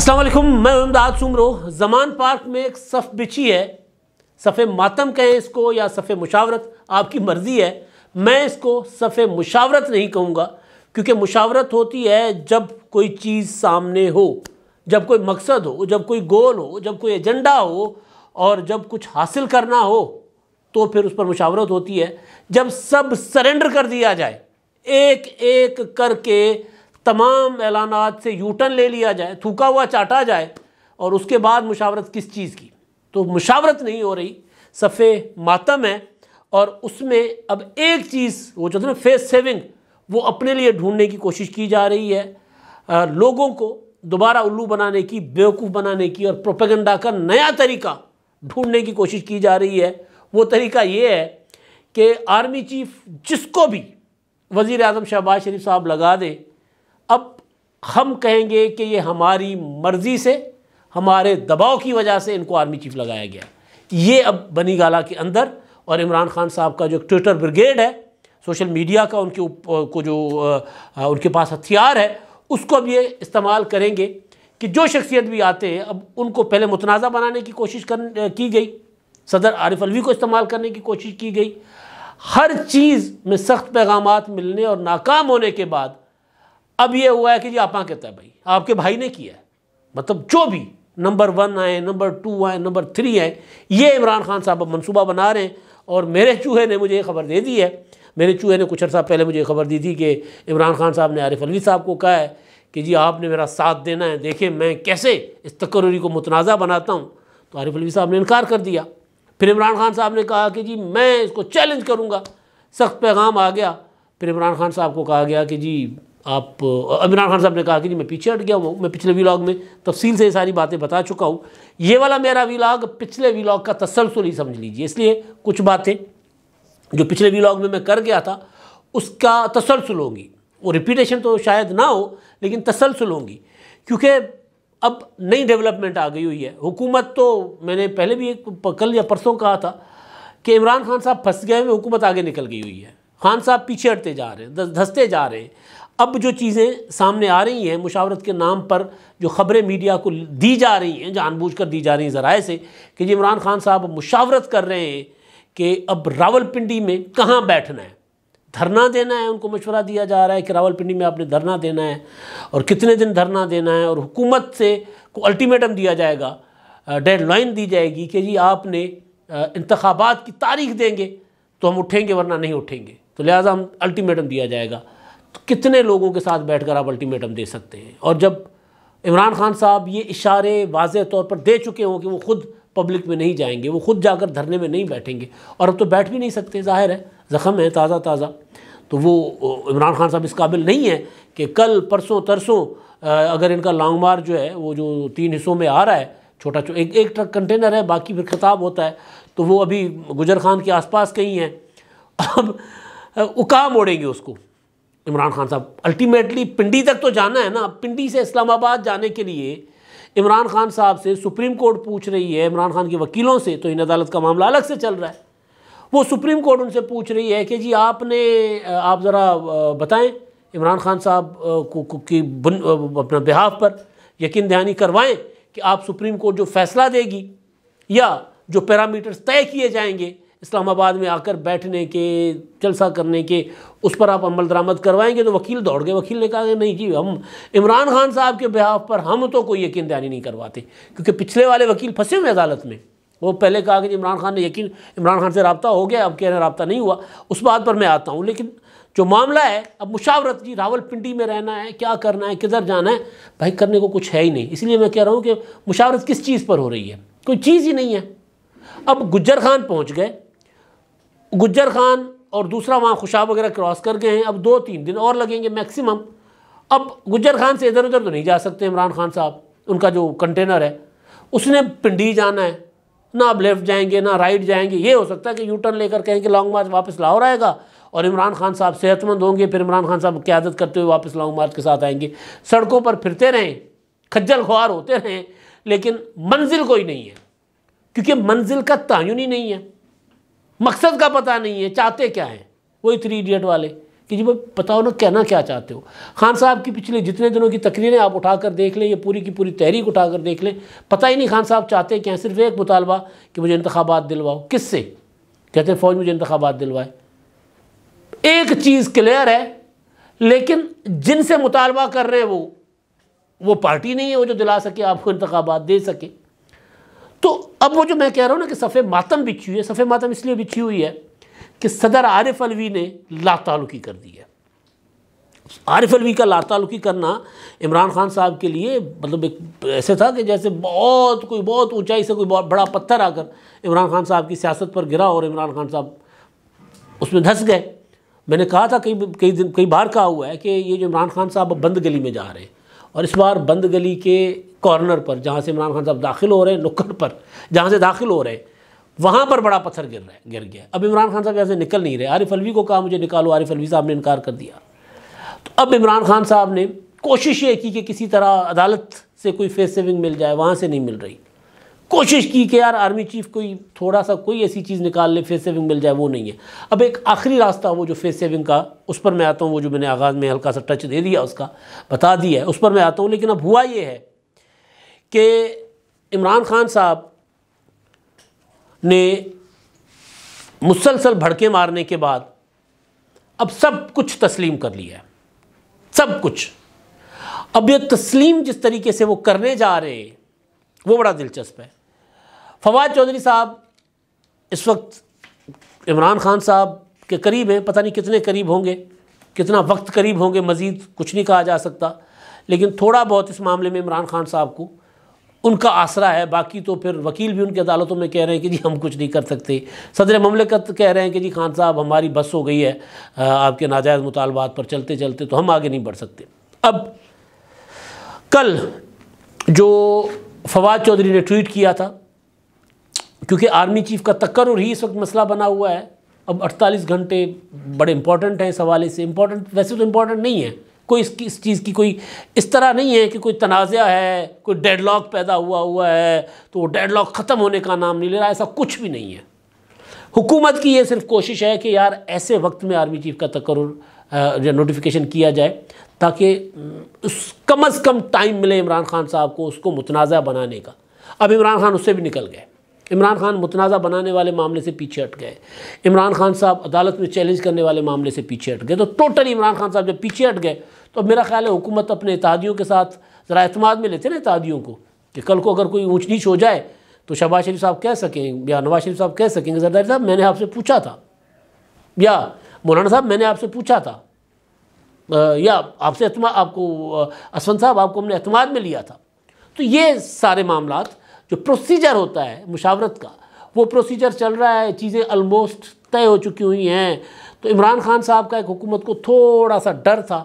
असलम मैं उमदाद सुमरो जमान पार्क में एक सफ़ बिछी है सफ़े मातम कहें इसको या सफ़े मुशावरत आपकी मर्ज़ी है मैं इसको सफ़े मुशावरत नहीं कहूँगा क्योंकि मुशावरत होती है जब कोई चीज़ सामने हो जब कोई मकसद हो जब कोई गोल हो जब कोई एजेंडा हो और जब कुछ हासिल करना हो तो फिर उस पर मुशावरत होती है जब सब सरेंडर कर दिया जाए एक एक करके तमाम ऐलान से यूटर्न ले लिया जाए थूका हुआ चाटा जाए और उसके बाद मुशावरत किस चीज़ की तो मुशावरत नहीं हो रही सफ़े मातम है और उसमें अब एक चीज़ वो जो ना फेस सेविंग वो अपने लिए ढूंढने की कोशिश की जा रही है आ, लोगों को दोबारा उल्लू बनाने की बेवकूफ़ बनाने की और प्रोपेगेंडा का नया तरीका ढूंढने की कोशिश की जा रही है वो तरीका ये है कि आर्मी चीफ जिसको भी वज़ी अजम शहबाज शरीफ साहब लगा दें हम कहेंगे कि ये हमारी मर्ज़ी से हमारे दबाव की वजह से इनको आर्मी चीफ लगाया गया ये अब बनी गाला के अंदर और इमरान खान साहब का जो ट्विटर ब्रिगेड है सोशल मीडिया का उनके उप, को जो उनके पास हथियार है उसको अब ये इस्तेमाल करेंगे कि जो शख्सियत भी आते हैं अब उनको पहले मुतनाज़ा बनाने की कोशिश कर की गई सदर आरिफ अलवी को इस्तेमाल करने की कोशिश की गई हर चीज़ में सख्त पैगाम मिलने और नाकाम होने के बाद अब ये हुआ है कि जी आपा कहता है भाई आपके भाई ने किया है मतलब जो भी नंबर वन आए नंबर टू आए नंबर थ्री आए ये इमरान खान साहब मनसूबा बना रहे हैं और मेरे चूहे ने मुझे ये खबर दे दी है मेरे चूहे ने कुछ अर्सा पहले मुझे खबर दी थी कि इमरान खान साहब ने आरिफ अलवी साहब को कहा है कि जी आपने मेरा साथ देना है देखें मैं कैसे इस तकर्री को मुतनाज़ा बनाता हूँ तो आरिफ अलवी साहब ने इनकार कर दिया फिर इमरान खान साहब ने कहा कि जी मैं इसको चैलेंज करूँगा सख्त पैगाम आ गया फिर इमरान खान साहब को कहा गया कि जी आप इमरान खान साहब ने कहा कि जी मैं पीछे हट गया हूँ मैं पिछले वीलाग में तफसील से ये सारी बातें बता चुका हूँ ये वाला मेरा वीलाग पिछले वीलाग का तसलसल ही समझ लीजिए इसलिए कुछ बातें जो पिछले वीलाग में मैं कर गया था उसका तसलसल होंगी वो रिपीटेशन तो शायद ना हो लेकिन तसलसल होंगी क्योंकि अब नई डेवलपमेंट आ गई हुई है हुकूमत तो मैंने पहले भी एक कल या परसों कहा था कि इमरान खान साहब फंस गए हुए हुकूमत आगे निकल गई हुई है खान साहब पीछे हटते जा रहे हैं धंसते जा रहे हैं अब जो चीज़ें सामने आ रही हैं मुशावरत के नाम पर जो ख़बरें मीडिया को दी जा रही हैं जानबूझ कर दी जा रही हैं ज़राए से कि जी इमरान खान साहब मुशावरत कर रहे हैं कि अब रावलपिंडी में कहाँ बैठना है धरना देना है उनको मशवरा दिया जा रहा है कि रावलपिंडी में आपने धरना देना है और कितने दिन धरना देना है और हुकूमत से को अल्टीमेटम दिया जाएगा डेड लाइन दी जाएगी कि जी आपने इंतबात की तारीख देंगे तो हम उठेंगे वरना नहीं उठेंगे तो लिहाजा हम अल्टीमेटम दिया जाएगा तो कितने लोगों के साथ बैठकर आप अल्टीमेटम दे सकते हैं और जब इमरान खान साहब ये इशारे वाज तौर पर दे चुके हों कि वो खुद पब्लिक में नहीं जाएंगे वो खुद जाकर धरने में नहीं बैठेंगे और अब तो बैठ भी नहीं सकते जाहिर है ज़ख़म है ताज़ा ताज़ा तो वो इमरान खान साहब इस काबिल नहीं है कि कल परसों तरसों अगर इनका लॉन्ग मार जो है वो जो तीन हिस्सों में आ रहा है छोटा छोटा एक एक ट्रक कंटेनर है बाकी फिर खिताब होता है तो वो अभी गुजर खान के आसपास कहीं है अब उका मोड़ेंगे उसको इमरान खान साहब अल्टीमेटली पिंडी तक तो जाना है ना पिंडी से इस्लामाबाद जाने के लिए इमरान खान साहब से सुप्रीम कोर्ट पूछ रही है इमरान खान के वकीलों से तो इन अदालत का मामला अलग से चल रहा है वो सुप्रीम कोर्ट उनसे पूछ रही है कि जी आपने आप ज़रा बताएं इमरान खान साहब को की अपना बिहाफ पर यकीन दहानी करवाएं कि आप सुप्रीम कोर्ट जो फैसला देगी या जो पैरामीटर्स तय किए जाएंगे इस्लामाबाद में आकर बैठने के जलसा करने के उस पर आप अमल दरामद करवाएंगे तो वकील दौड़ गए वकील ने कहा कि नहीं जी हम इमरान खान साहब के बिहाफ पर हम तो कोई यकीन दहानी नहीं करवाते क्योंकि पिछले वाले वकील फंसे हुए अदालत में वो पहले कहा कि इमरान खान ने यकीन इमरान खान से रबता हो गया अब कह रहे रबता नहीं हुआ उस बात पर मैं आता हूँ लेकिन जो मामला है अब मुशावरत जी रावलपिंडी में रहना है क्या करना है किधर जाना है भाई करने को कुछ है ही नहीं इसलिए मैं कह रहा हूँ कि मुशावरत किस चीज़ पर हो रही है कोई चीज़ ही नहीं है अब गुजर खान पहुँच गए गुज्जर खान और दूसरा वहाँ खुशाब वगैरह क्रॉस कर गए हैं अब दो तीन दिन और लगेंगे मैक्सिमम अब गुज्जर खान से इधर उधर तो नहीं जा सकते इमरान खान साहब उनका जो कंटेनर है उसने पिंडी जाना है ना अब लेफ़्ट जाएंगे ना राइट जाएंगे ये हो सकता है कि यू टर्न लेकर कहें कि लॉन्ग मार्च वापस लाहौर आएगा और इमरान खान साहब सेहतमंद होंगे फिर इमरान खान साहब क्यादत करते हुए वापस लॉन्ग मार्च के साथ आएंगे सड़कों पर फिरते रहें खज्जल खुआर होते रहें लेकिन मंजिल कोई नहीं है क्योंकि मंजिल का तयन ही नहीं है मकसद का पता नहीं है चाहते क्या हैं वही थ्री इडियट वाले कि जी भाई बताओ ना कहना क्या चाहते हो खान साहब की पिछले जितने दिनों की तकरीरें आप उठा कर देख लें ये पूरी की पूरी तहरीक उठा कर देख लें पता ही नहीं खान साहब चाहते क्या सिर्फ एक मुतालबा कि मुझे इंतबात दिलवाओ किससे कहते हैं फ़ौज मुझे इंतबात दिलवाए एक चीज़ क्लियर है लेकिन जिनसे मुतालबा कर रहे हैं वो वो पार्टी नहीं है वो जो दिला सके आपको इंतबात दे सके तो अब वो जो मैं कह रहा हूँ ना कि सफ़े मातम बिछी हुई है सफ़े मातम इसलिए बिछी हुई है कि सदर आरिफ अलवी ने लातालुकी कर दी है आरिफ अलवी का लातालुकी करना इमरान खान साहब के लिए मतलब एक ऐसे था कि जैसे बहुत कोई बहुत ऊंचाई से कोई बहुत बड़ा पत्थर आकर इमरान खान साहब की सियासत पर गिरा और इमरान खान साहब उसमें धंस गए मैंने कहा था कई कई दिन कई बार कहा हुआ है कि ये जो इमरान खान साहब अब बंद गली में जा रहे हैं और इस बार बंद गली के कॉर्नर पर जहाँ से इमरान खान साहब दाखिल हो रहे हैं नुक्कड़ पर जहाँ से दाखिल हो रहे हैं वहाँ पर बड़ा पत्थर गिर रहा है गिर गया अब इमरान खान साहब यहाँ से निकल नहीं रहे आरिफ अलवी को कहा मुझे निकालो आरिफ अलवी साहब ने इनकार कर दिया तो अब इमरान खान साहब ने कोशिश ये की कि किसी तरह अदालत से कोई फेस सेविंग मिल जाए वहाँ से नहीं मिल रही कोशिश की कि यार आर्मी चीफ कोई थोड़ा सा कोई ऐसी चीज़ निकाल ले फेस सेविंग मिल जाए वो नहीं है अब एक आखिरी रास्ता वो जो फेस सेविंग का उस पर मैं आता हूँ वो जो मैंने आगाज़ में हल्का सा टच दे दिया उसका बता दिया है उस पर मैं आता हूँ लेकिन अब हुआ ये है कि इमरान खान साहब ने मुसलसल भड़के मारने के बाद अब सब कुछ तस्लीम कर लिया है सब कुछ अब ये तस्लीम जिस तरीके से वो करने जा रहे हैं वो बड़ा दिलचस्प है फवाद चौधरी साहब इस वक्त इमरान खान साहब के करीब हैं पता नहीं कितने करीब होंगे कितना वक्त करीब होंगे मज़ीद कुछ नहीं कहा जा सकता लेकिन थोड़ा बहुत इस मामले में इमरान खान साहब को उनका आसरा है बाकी तो फिर वकील भी उनकी अदालतों में कह रहे हैं कि जी हम कुछ नहीं कर सकते सदर ममलिकत कह रहे हैं कि जी खान साहब हमारी बस हो गई है आपके नाजायज़ मुतालबात पर चलते चलते तो हम आगे नहीं बढ़ सकते अब कल जो फवाद चौधरी ने ट्वीट किया था क्योंकि आर्मी चीफ का तकर और ही इस वक्त मसला बना हुआ है अब 48 घंटे बड़े इंपॉर्टेंट हैं इस हवाले से इम्पॉर्टेंट वैसे तो इम्पॉर्टेंट नहीं है कोई इसकी इस चीज़ की कोई इस तरह नहीं है कि कोई तनाज़ा है कोई डेडलॉक पैदा हुआ हुआ है तो वो डेडलॉक ख़त्म होने का नाम नहीं ले रहा ऐसा कुछ भी नहीं है हुकूमत की ये सिर्फ कोशिश है कि यार ऐसे वक्त में आर्मी चीफ का तकर नोटिफिकेशन किया जाए ताकि उस कम अज़ कम टाइम मिले इमरान खान साहब को उसको मुतनाज़ बनाने का अब इमरान खान उससे भी निकल गए इमरान खान मुतनाज़ा बनाने वाले मामले से पीछे हट गए इमरान खान साहब अदालत में चैलेंज करने वाले मामले से पीछे हट गए तो टोटली इमरान खान साहब जब पीछे हट गए तो मेरा ख्याल है हुकूमत अपने इतिहादियों के साथ ज़रा अतमाद में लेते ना इतिहादियों को कि कल को अगर कोई ऊँच नीच हो जाए तो शहबाज शरीफ साहब कह सकें या नवाज शरीफ साहब कह सकेंगे जरदारी साहब मैंने आपसे पूछा था या मौलाना साहब मैंने आपसे पूछा था या आपसे आपको असवंत साहब आपको हमने अतमाद में लिया था तो ये सारे मामला जो प्रोसीजर होता है मुशावरत का वो प्रोसीजर चल रहा है चीज़ें अलमोस्ट तय हो चुकी हुई हैं तो इमरान खान साहब का एक हुकूमत को थोड़ा सा डर था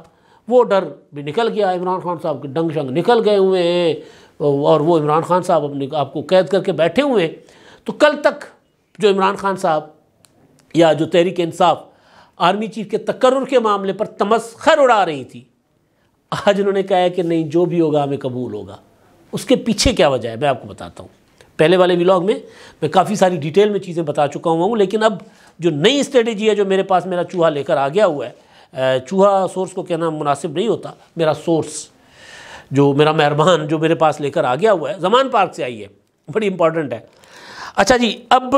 वो डर भी निकल गया इमरान खान साहब के डंग शंग निकल गए हुए हैं और वो इमरान खान साहब अपने आपको कैद करके बैठे हुए हैं तो कल तक जो इमरान खान साहब या जो तहरीक इंसाफ आर्मी चीफ के तकर्र के मामले पर तमस्खर उड़ा रही थी आज उन्होंने कहा है कि नहीं जो भी होगा हमें कबूल होगा उसके पीछे क्या वजह है मैं आपको बताता हूँ पहले वाले व्लॉग में मैं काफ़ी सारी डिटेल में चीज़ें बता चुका हुआ हूँ लेकिन अब जो नई स्ट्रेटेजी है जो मेरे पास मेरा चूहा लेकर आ गया हुआ है चूहा सोर्स को कहना मुनासिब नहीं होता मेरा सोर्स जो मेरा मेहरबान जो मेरे पास लेकर आ गया हुआ है जमान पार्क से आई है बड़ी इंपॉर्टेंट है अच्छा जी अब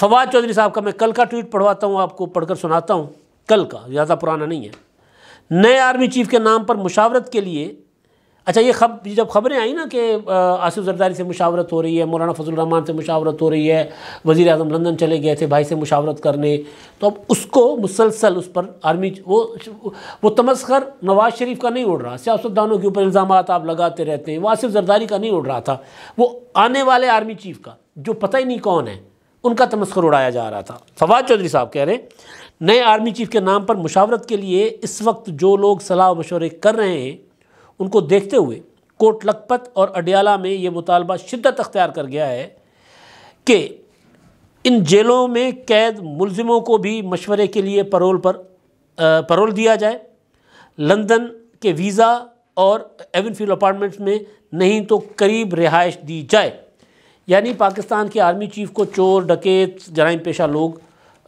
फवाद चौधरी साहब का मैं कल का ट्वीट पढ़वाता हूँ आपको पढ़कर सुनाता हूँ कल का ज़्यादा पुराना नहीं है नए आर्मी चीफ के नाम पर मुशावरत के लिए अच्छा ये खब जब खबरें आई ना कि आसिफ जरदारी से मुशावरत हो रही है मौलाना फजल रहमान से मुशावरत हो रही है वज़ी अजम लंदन चले गए थे भाई से मुशावरत करने तो अब उसको मुसलसल उस पर आर्मी वो वो तमस्कर नवाज शरीफ का नहीं उड़ रहा सियासतदानों के ऊपर इल्ज़ाम आप लगाते रहते हैं वो आसिफ जरदारी का नहीं उड़ रहा था वो आने वाले आर्मी चीफ का जो पता ही नहीं कौन है उनका तमस्कर उड़ाया जा रहा था फवाद चौधरी साहब कह रहे हैं नए आर्मी चीफ के नाम पर मुशावरत के लिए इस वक्त जो लोग सलाह मशवरे कर रहे हैं उनको देखते हुए कोट लखपत और अडियाला में ये मुतालबा शिद्दत अख्तियार कर गया है कि इन जेलों में कैद मुलज़मों को भी मशवरे के लिए परोल पर आ, परोल दिया जाए लंदन के वीज़ा और एवनफील्ड अपार्टमेंट्स में नहीं तो करीब रिहाइश दी जाए यानी पाकिस्तान के आर्मी चीफ़ को चोर डकेत जराइम पेशा लोग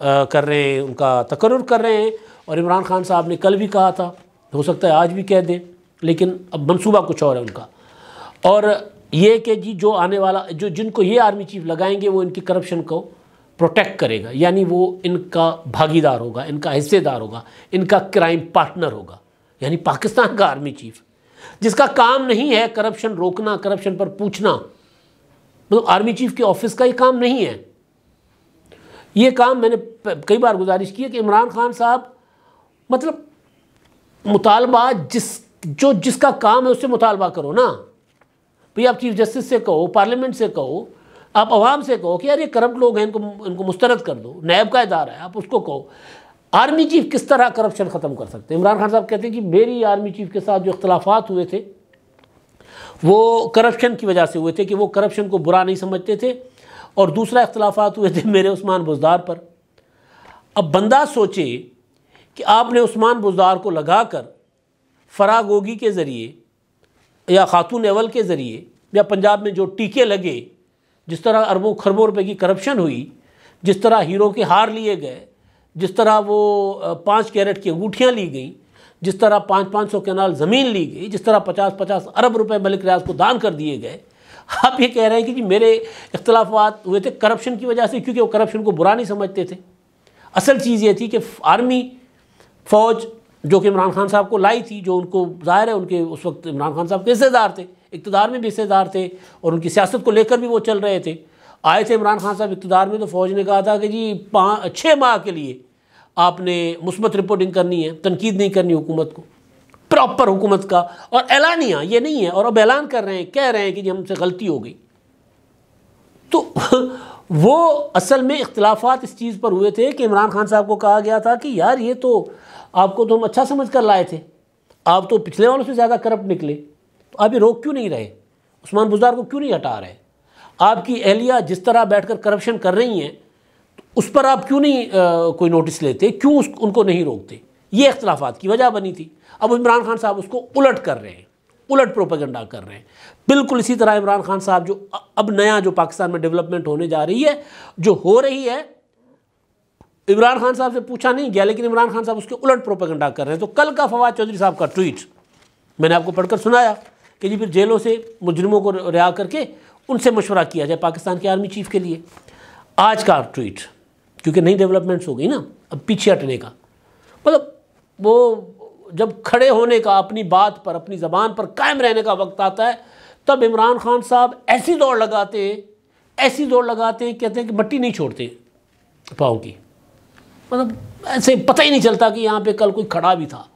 आ, कर रहे हैं उनका तकर्र कर रहे हैं और इमरान खान साहब ने कल भी कहा था हो सकता है आज भी कह दें लेकिन अब मनसूबा कुछ और है उनका और ये कि जी जो आने वाला जो जिनको ये आर्मी चीफ लगाएंगे वो इनकी करप्शन को प्रोटेक्ट करेगा यानी वो इनका भागीदार होगा इनका हिस्सेदार होगा इनका क्राइम पार्टनर होगा यानी पाकिस्तान का आर्मी चीफ जिसका काम नहीं है करप्शन रोकना करप्शन पर पूछना मतलब आर्मी चीफ के ऑफिस का ही काम नहीं है ये काम मैंने कई बार गुजारिश की है कि इमरान खान साहब मतलब मुतालबा जिस जो जिसका काम है उससे मुतालबा करो ना भाई आप चीफ जस्टिस से कहो पार्लियामेंट से कहो आप आवाम से कहो कि यार ये करप्ट लोग हैं इनको इनको मुस्तरद कर दो नैब का इदारा है आप उसको कहो आर्मी चीफ किस तरह करप्शन ख़त्म कर सकते हैं इमरान खान साहब कहते हैं कि मेरी आर्मी चीफ के साथ जो इख्तलाफात हुए थे वो करप्शन की वजह से हुए थे कि वो करप्शन को बुरा नहीं समझते थे और दूसरा इख्तलाफात हुए थे मेरे उस्मान बुजदार पर अब बंदा सोचे कि आपने उस्मान बुजदार को लगा कर फरागोगी के ज़रिए या खातून एवल के ज़रिए या पंजाब में जो टीके लगे जिस तरह अरबों खरबों रुपए की करप्शन हुई जिस तरह हीरो के हार लिए गए जिस तरह वो पाँच कैरेट की अंगूठियाँ ली गई जिस तरह पाँच पाँच सौ कैनाल ज़मीन ली गई जिस तरह पचास पचास अरब रुपए मलिक रियाज को दान कर दिए गए आप ये कह रहे हैं कि जी मेरे इख्तलाफात हुए थे करप्शन की वजह से क्योंकि वो करप्शन को बुरा नहीं समझते थे असल चीज़ ये थी कि आर्मी फ़ौज जो कि इमरान खान साहब को लाई थी जो उनको जाहिर है उनके उस वक्त इमरान खान साहब के हिस्सेदार थे इकतदार में भी हिस्सेदार थे और उनकी सियासत को लेकर भी वो चल रहे थे आए थे इमरान खान साहब इकतदार में तो फ़ौज ने कहा था कि जी पाँच छः माह के लिए आपने मुस्बत रिपोर्टिंग करनी है तनकीद नहीं करनी हुकूमत को प्रॉपर हुकूमत का और ऐलानिया ये नहीं है और अब ऐलान कर रहे हैं कह रहे हैं कि जी हमसे गलती हो गई वो असल में इख्तलाफात इस चीज़ पर हुए थे कि इमरान खान साहब को कहा गया था कि यार ये तो आपको तो हम अच्छा समझ कर लाए थे आप तो पिछले वालों से ज़्यादा करप्ट निकले तो आप ये रोक क्यों नहीं रहे उस्मान बुजार को क्यों नहीं हटा रहे आपकी एहलिया जिस तरह बैठ कर करप्शन कर रही हैं तो उस पर आप क्यों नहीं आ, कोई नोटिस लेते क्यों उनको नहीं रोकते ये अख्तलाफात की वजह बनी थी अब इमरान खान साहब उसको उलट कर रहे हैं उलट प्रोपेगेंडा कर रहे हैं बिल्कुल इसी तरह इमरान खान साहब जो अब नया जो पाकिस्तान में डेवलपमेंट होने जा रही है जो हो रही है इमरान खान साहब से पूछा नहीं गया लेकिन इमरान खान साहब उसके उलट प्रोपेगेंडा कर रहे हैं तो कल का फवाद चौधरी साहब का ट्वीट मैंने आपको पढ़कर सुनाया कि जी फिर जेलों से मुजरिमों को रिहा करके उनसे मशवरा किया जाए पाकिस्तान के आर्मी चीफ के लिए आज का ट्वीट क्योंकि नई डेवलपमेंट्स हो गई ना अब पीछे हटने का मतलब वो जब खड़े होने का अपनी बात पर अपनी ज़बान पर कायम रहने का वक्त आता है तब इमरान खान साहब ऐसी दौड़ लगाते हैं ऐसी दौड़ लगाते हैं कहते हैं कि मट्टी नहीं छोड़ते पाँव की मतलब ऐसे पता ही नहीं चलता कि यहाँ पे कल कोई खड़ा भी था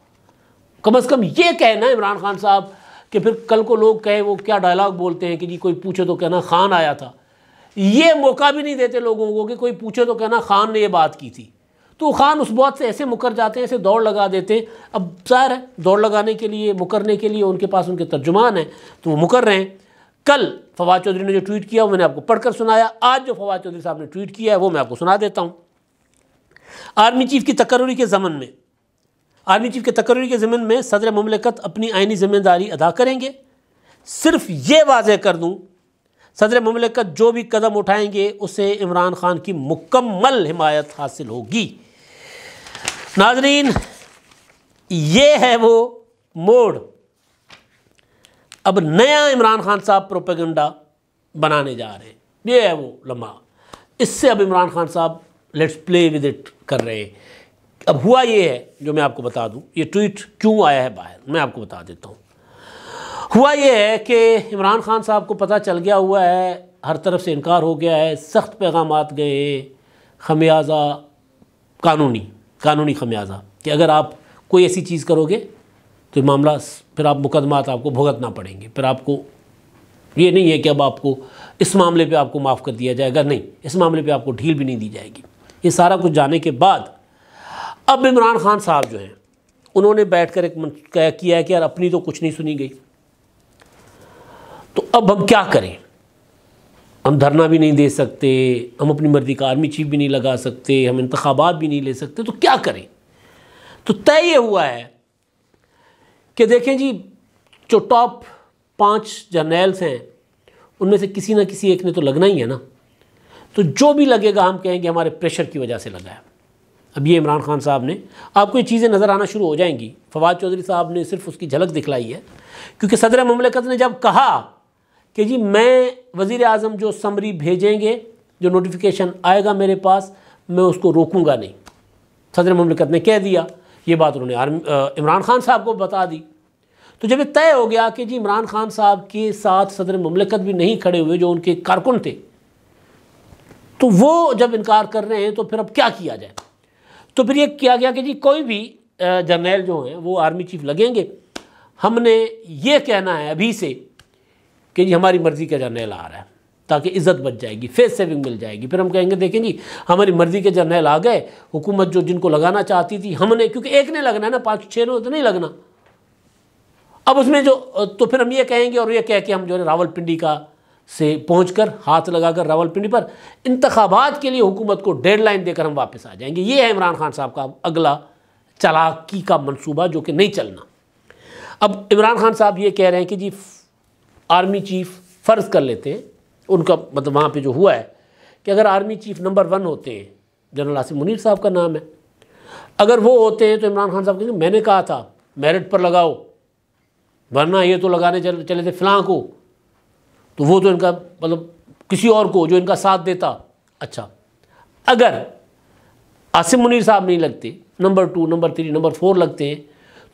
कम अज़ कम ये कहना इमरान खान साहब कि फिर कल को लोग कहे वो क्या डायलॉग बोलते हैं कि जी कोई पूछे तो कहना खान आया था ये मौका भी नहीं देते लोगों को कि कोई पूछे तो कहना खान ने ये बात की थी तो खान उस बात से ऐसे मुकर जाते हैं ऐसे दौड़ लगा देते हैं अब ज़ाहिर है दौड़ लगाने के लिए मुकरने के लिए उनके पास उनके तर्जुमान हैं तो वो मुकर रहे हैं कल फवाद चौधरी ने जो ट्वीट किया वो मैंने आपको पढ़कर सुनाया आज जो फवाद चौधरी साहब ने ट्वीट किया है वो मैं आपको सुना देता हूँ आर्मी चीफ की तकर्री के ज़मन में आर्मी चीफ के तकर्री के ज़मन में सदर ममलिकत अपनी आइनी ज़िम्मेदारी अदा करेंगे सिर्फ ये वाजह कर दूँ सदर ममलिकत जो भी कदम उठाएंगे उसे इमरान खान की मुकम्मल हिमायत हासिल होगी नाजरीन ये है वो मोड़ अब नया इमरान खान साहब प्रोपेगंडा बनाने जा रहे हैं ये है वो लम्हा इससे अब इमरान खान साहब लेट्स प्ले विद इट कर रहे हैं अब हुआ ये है जो मैं आपको बता दूं ये ट्वीट क्यों आया है बाहर मैं आपको बता देता हूँ हुआ ये है कि इमरान खान साहब को पता चल गया हुआ है हर तरफ से इनकार हो गया है सख्त पैगाम गए खमियाजा कानूनी कानूनी खमियाजा कि अगर आप कोई ऐसी चीज़ करोगे तो मामला फिर आप मुकदमात आपको भुगतना पड़ेंगे फिर आपको ये नहीं है कि अब आपको इस मामले पे आपको माफ़ कर दिया जाएगा नहीं इस मामले पे आपको ढील भी नहीं दी जाएगी ये सारा कुछ जाने के बाद अब इमरान खान साहब जो हैं उन्होंने बैठ कर एक किया है कि यार अपनी तो कुछ नहीं सुनी गई तो अब हम क्या करें हम धरना भी नहीं दे सकते हम अपनी मर्जी का आर्मी चीफ भी नहीं लगा सकते हम इंतबात भी नहीं ले सकते तो क्या करें तो तय ये हुआ है कि देखें जी जो टॉप पाँच जर्नैल्स हैं उनमें से किसी ना किसी एक ने तो लगना ही है ना तो जो भी लगेगा हम कहेंगे हमारे प्रेशर की वजह से लगा है अब ये इमरान खान साहब ने आपको ये चीज़ें नज़र आना शुरू हो जाएंगी फवाद चौधरी साहब ने सिर्फ उसकी झलक दिखलाई है क्योंकि सदर ममलकत ने जब कहा कि जी मैं वज़ी अजम जो समरी भेजेंगे जो नोटिफिकेशन आएगा मेरे पास मैं उसको रोकूँगा नहीं सदर ममलिकत ने कह दिया ये बात उन्होंने इमरान खान साहब को बता दी तो जब ये तय हो गया कि जी इमरान खान साहब के साथ सदर ममलिकत भी नहीं खड़े हुए जो उनके कारकुन थे तो वो जब इनकार कर रहे हैं तो फिर अब क्या किया जाए तो फिर ये किया गया कि जी कोई भी जर्नैल जो हैं वो आर्मी चीफ लगेंगे हमने ये कहना है अभी से कि जी हमारी मर्ज़ी का जर्नल आ रहा है ताकि इज़्ज़त बच जाएगी फेस सेविंग मिल जाएगी फिर हम कहेंगे देखें जी हमारी मर्ज़ी के जर्नल आ गए हुकूमत जो जिनको लगाना चाहती थी हमने क्योंकि एक ने लगना है ना पाँच छः ने तो नहीं लगना अब उसमें जो तो फिर हम ये कहेंगे और ये कह के हम जो है रावलपिंडी का से पहुँच कर हाथ लगाकर रावलपिंडी पर इंतबात के लिए हुकूमत को लाइन देकर हम वापस आ जाएंगे ये है इमरान खान साहब का अगला चलाकी का मनसूबा जो कि नहीं चलना अब इमरान खान साहब ये कह रहे हैं कि जी आर्मी चीफ फ़र्ज़ कर लेते हैं उनका मतलब वहाँ पे जो हुआ है कि अगर आर्मी चीफ नंबर वन होते हैं जनरल आसिम मुनीर साहब का नाम है अगर वो होते हैं तो इमरान खान साहब कहेंगे मैंने कहा था मेरिट पर लगाओ वरना ये तो लगाने चले थे फ़िलहाल को तो वो तो इनका मतलब किसी और को जो इनका साथ देता अच्छा अगर आसिम मुनीर साहब नहीं लगते number two number three number four लगते हैं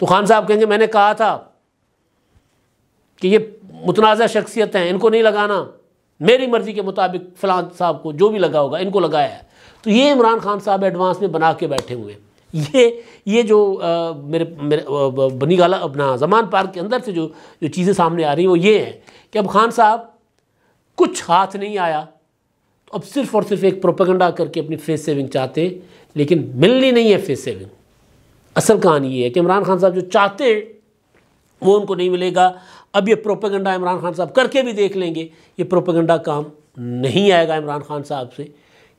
तो खान साहब कहेंगे मैंने कहा था कि ये मुतनाज़ शख्सियत हैं इनको नहीं लगाना मेरी मर्ज़ी के मुताबिक फ़लां साहब को जो भी लगा होगा इनको लगाया है तो ये इमरान खान साहब एडवांस में बना के बैठे हुए हैं ये ये जो आ, मेरे मेरे बनी गाला अपना जमान पार्क के अंदर से जो जो चीज़ें सामने आ रही हैं वो ये हैं कि अब खान साहब कुछ हाथ नहीं आया तो अब सिर्फ और सिर्फ एक प्रोपेगेंडा करके अपनी फेस सेविंग चाहते हैं लेकिन मिलनी नहीं है फेस सेविंग असल कहानी ये है कि इमरान खान साहब जो चाहते हैं वो उनको नहीं मिलेगा अब ये प्रोपेगेंडा इमरान खान साहब करके भी देख लेंगे ये प्रोपेगेंडा काम नहीं आएगा इमरान खान साहब से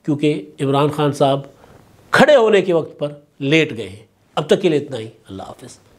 क्योंकि इमरान खान साहब खड़े होने के वक्त पर लेट गए हैं अब तक के लिए इतना ही अल्लाह हाफिज़